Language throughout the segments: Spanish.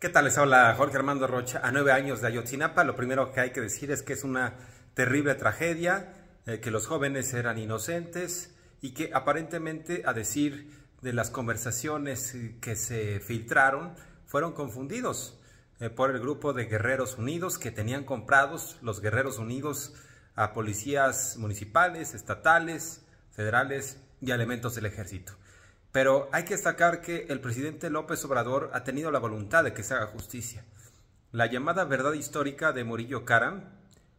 ¿Qué tal? Les habla Jorge Armando Rocha. A nueve años de Ayotzinapa, lo primero que hay que decir es que es una terrible tragedia, eh, que los jóvenes eran inocentes y que aparentemente, a decir de las conversaciones eh, que se filtraron, fueron confundidos eh, por el grupo de Guerreros Unidos que tenían comprados los Guerreros Unidos a policías municipales, estatales, federales y elementos del ejército. Pero hay que destacar que el presidente López Obrador ha tenido la voluntad de que se haga justicia. La llamada verdad histórica de Murillo Karam,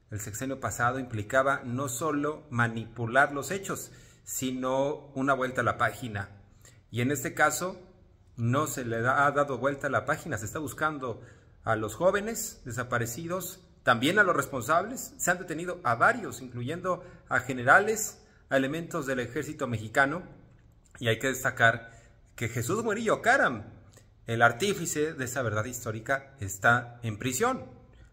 el sexenio pasado, implicaba no solo manipular los hechos, sino una vuelta a la página. Y en este caso, no se le ha dado vuelta a la página, se está buscando a los jóvenes desaparecidos, también a los responsables, se han detenido a varios, incluyendo a generales, a elementos del ejército mexicano, y hay que destacar que Jesús Murillo Caram, el artífice de esa verdad histórica, está en prisión,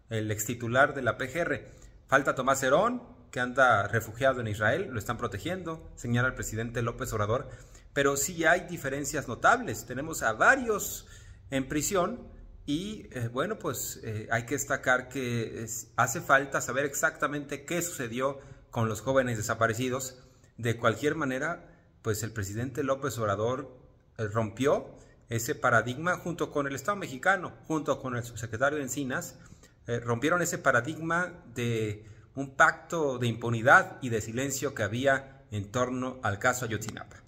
el extitular de la PGR. Falta Tomás Herón, que anda refugiado en Israel, lo están protegiendo, señala el presidente López Obrador, pero sí hay diferencias notables. Tenemos a varios en prisión y eh, bueno, pues eh, hay que destacar que hace falta saber exactamente qué sucedió con los jóvenes desaparecidos. De cualquier manera, pues el presidente López Obrador eh, rompió ese paradigma junto con el Estado mexicano, junto con el subsecretario de Encinas, eh, rompieron ese paradigma de un pacto de impunidad y de silencio que había en torno al caso Ayotzinapa.